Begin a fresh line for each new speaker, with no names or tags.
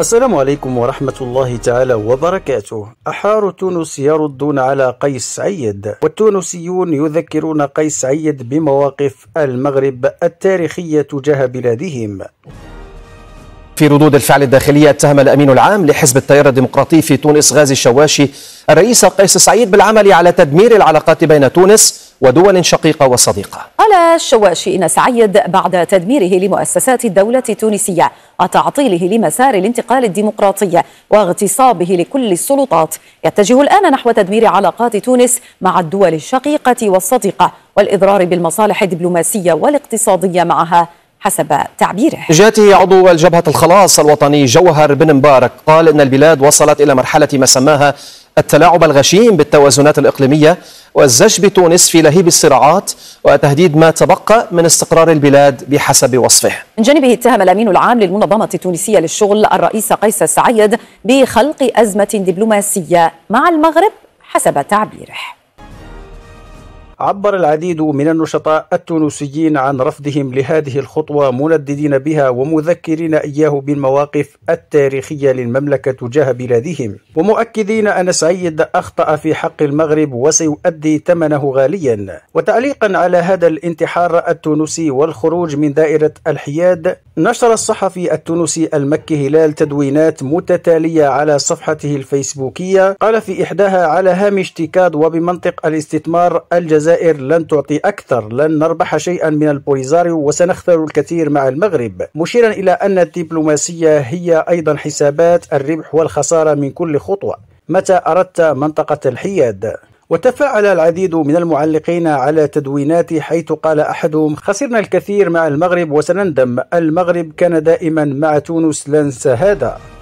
السلام عليكم ورحمة الله تعالى وبركاته أحار تونس يردون على قيس سعيد والتونسيون يذكرون قيس سعيد بمواقف
المغرب التاريخية تجاه بلادهم في ردود الفعل الداخلية اتهم الأمين العام لحزب التيار الديمقراطي في تونس غازي الشواشي الرئيس قيس سعيد بالعمل على تدمير العلاقات بين تونس ودول شقيقة وصديقة
قال الشواشي إن سعيد بعد تدميره لمؤسسات الدولة التونسية وتعطيله لمسار الانتقال الديمقراطي واغتصابه لكل السلطات يتجه الآن نحو تدمير علاقات تونس مع الدول الشقيقة والصديقة والإضرار بالمصالح الدبلوماسية والاقتصادية معها حسب تعبيره
جاته عضو الجبهة الخلاص الوطني جوهر بن مبارك قال إن البلاد وصلت إلى مرحلة ما سماها التلاعب الغشيم بالتوازنات الإقليمية والزج بتونس في لهيب الصراعات وتهديد ما تبقى من استقرار البلاد بحسب وصفه
من جانبه اتهم الأمين العام للمنظمة التونسية للشغل الرئيس قيس السعيد بخلق أزمة دبلوماسية مع المغرب حسب تعبيره
عبر العديد من النشطاء التونسيين عن رفضهم لهذه الخطوة منددين بها ومذكرين إياه بالمواقف التاريخية للمملكة تجاه بلادهم ومؤكدين أن سعيد أخطأ في حق المغرب وسيؤدي ثمنه غاليا وتعليقا على هذا الانتحار التونسي والخروج من دائرة الحياد نشر الصحفي التونسي المكي هلال تدوينات متتالية على صفحته الفيسبوكية قال في إحداها على هامش تيكاد وبمنطق الاستثمار الجزائر لن تعطي أكثر لن نربح شيئا من البوليزاريو وسنخسر الكثير مع المغرب مشيرا إلى أن الدبلوماسية هي أيضا حسابات الربح والخسارة من كل خطوة متى أردت منطقة الحياد وتفاعل العديد من المعلقين على تدويناتي حيث قال احدهم خسرنا الكثير مع المغرب وسنندم المغرب كان دائما مع تونس لنسى هذا